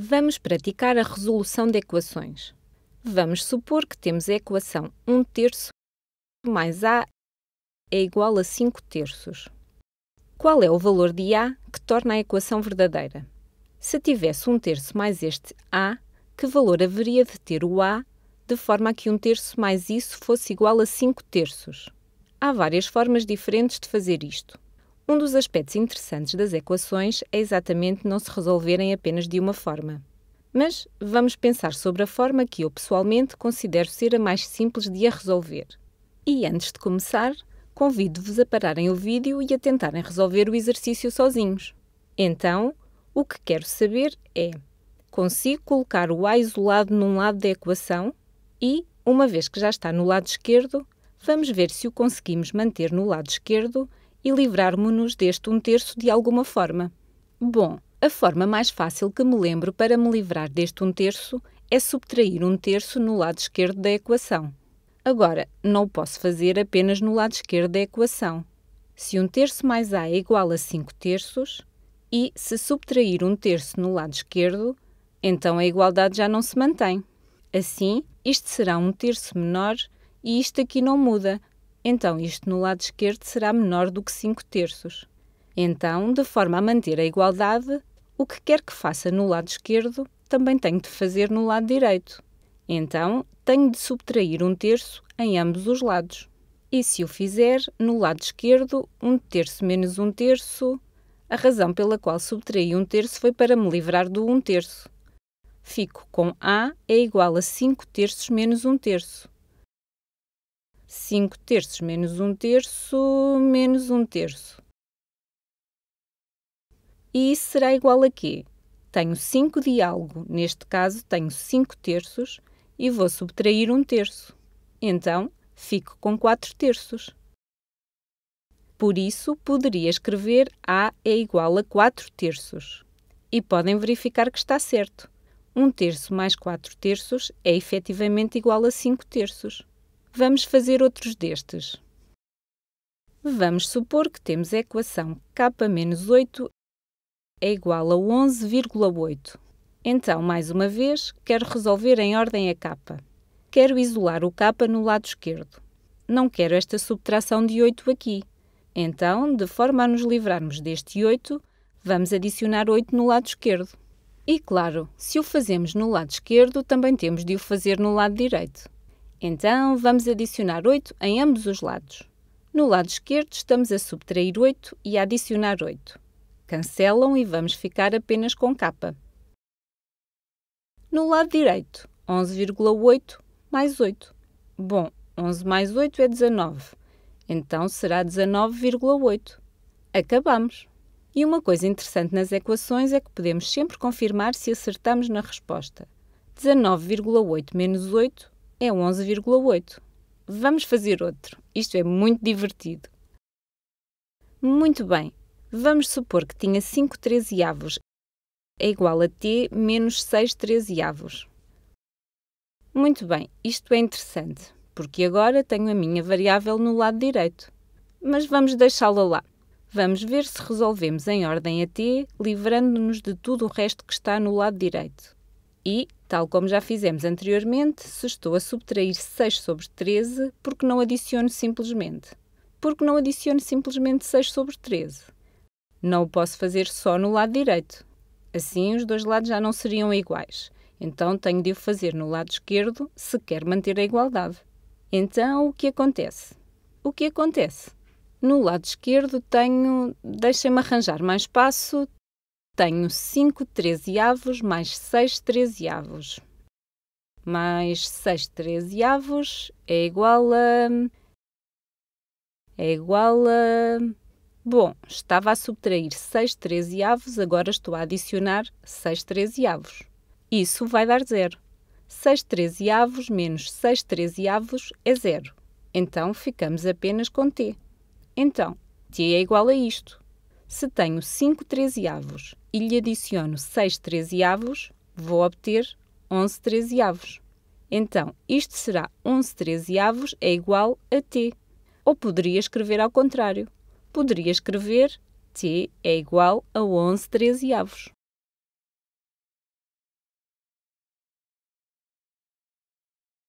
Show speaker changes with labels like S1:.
S1: Vamos praticar a resolução de equações. Vamos supor que temos a equação 1 terço mais A é igual a 5 terços. Qual é o valor de A que torna a equação verdadeira? Se tivesse 1 terço mais este A, que valor haveria de ter o A, de forma a que 1 terço mais isso fosse igual a 5 terços? Há várias formas diferentes de fazer isto. Um dos aspectos interessantes das equações é exatamente não se resolverem apenas de uma forma. Mas vamos pensar sobre a forma que eu pessoalmente considero ser a mais simples de a resolver. E antes de começar, convido-vos a pararem o vídeo e a tentarem resolver o exercício sozinhos. Então, o que quero saber é: consigo colocar o A isolado num lado da equação? E, uma vez que já está no lado esquerdo, vamos ver se o conseguimos manter no lado esquerdo e livrarmo-nos deste um terço de alguma forma. Bom, a forma mais fácil que me lembro para me livrar deste um terço é subtrair um terço no lado esquerdo da equação. Agora, não o posso fazer apenas no lado esquerdo da equação. Se um terço mais a é igual a 5 terços, e se subtrair um terço no lado esquerdo, então a igualdade já não se mantém. Assim, isto será um terço menor e isto aqui não muda, então isto no lado esquerdo será menor do que 5 terços. Então, de forma a manter a igualdade, o que quer que faça no lado esquerdo também tenho de fazer no lado direito. Então, tenho de subtrair um terço em ambos os lados. E se o fizer, no lado esquerdo, um terço menos um terço. A razão pela qual subtraí um terço foi para me livrar do um terço. Fico com A é igual a 5 terços menos um terço. 5 terços menos 1 terço menos 1 terço. E isso será igual a quê? Tenho 5 de algo, neste caso tenho 5 terços, e vou subtrair 1 terço. Então, fico com 4 terços. Por isso, poderia escrever A é igual a 4 terços. E podem verificar que está certo. 1 terço mais 4 terços é efetivamente igual a 5 terços. Vamos fazer outros destes. Vamos supor que temos a equação k-8 é igual a 11,8. Então, mais uma vez, quero resolver em ordem a capa. Quero isolar o capa no lado esquerdo. Não quero esta subtração de 8 aqui. Então, de forma a nos livrarmos deste 8, vamos adicionar 8 no lado esquerdo. E claro, se o fazemos no lado esquerdo, também temos de o fazer no lado direito. Então, vamos adicionar 8 em ambos os lados. No lado esquerdo, estamos a subtrair 8 e a adicionar 8. Cancelam e vamos ficar apenas com K. No lado direito, 11,8 mais 8. Bom, 11 mais 8 é 19. Então será 19,8. Acabamos. E uma coisa interessante nas equações é que podemos sempre confirmar se acertamos na resposta. 19,8 menos 8 é 11,8. Vamos fazer outro. Isto é muito divertido. Muito bem. Vamos supor que tinha 5 trezeavos. É igual a t menos 6 trezeavos. Muito bem, isto é interessante, porque agora tenho a minha variável no lado direito. Mas vamos deixá-la lá. Vamos ver se resolvemos em ordem a t, livrando-nos de tudo o resto que está no lado direito. E Tal como já fizemos anteriormente, se estou a subtrair 6 sobre 13, porque não adiciono simplesmente? Porque não adiciono simplesmente 6 sobre 13? Não o posso fazer só no lado direito. Assim, os dois lados já não seriam iguais. Então, tenho de o fazer no lado esquerdo se quer manter a igualdade. Então, o que acontece? O que acontece? No lado esquerdo tenho, deixem-me arranjar mais espaço, tenho 5 trezeavos mais 6 trezeavos. Mais 6 trezeavos é igual a... É igual a... Bom, estava a subtrair 6 trezeavos, agora estou a adicionar 6 trezeavos. Isso vai dar zero. 6 trezeavos menos 6 trezeavos é zero. Então, ficamos apenas com t. Então, t é igual a isto. Se tenho 5 trezeavos e lhe adiciono 6 trezeavos, vou obter 11 trezeavos. Então, isto será 11 trezeavos é igual a t. Ou poderia escrever ao contrário. Poderia escrever t é igual a 11 trezeavos.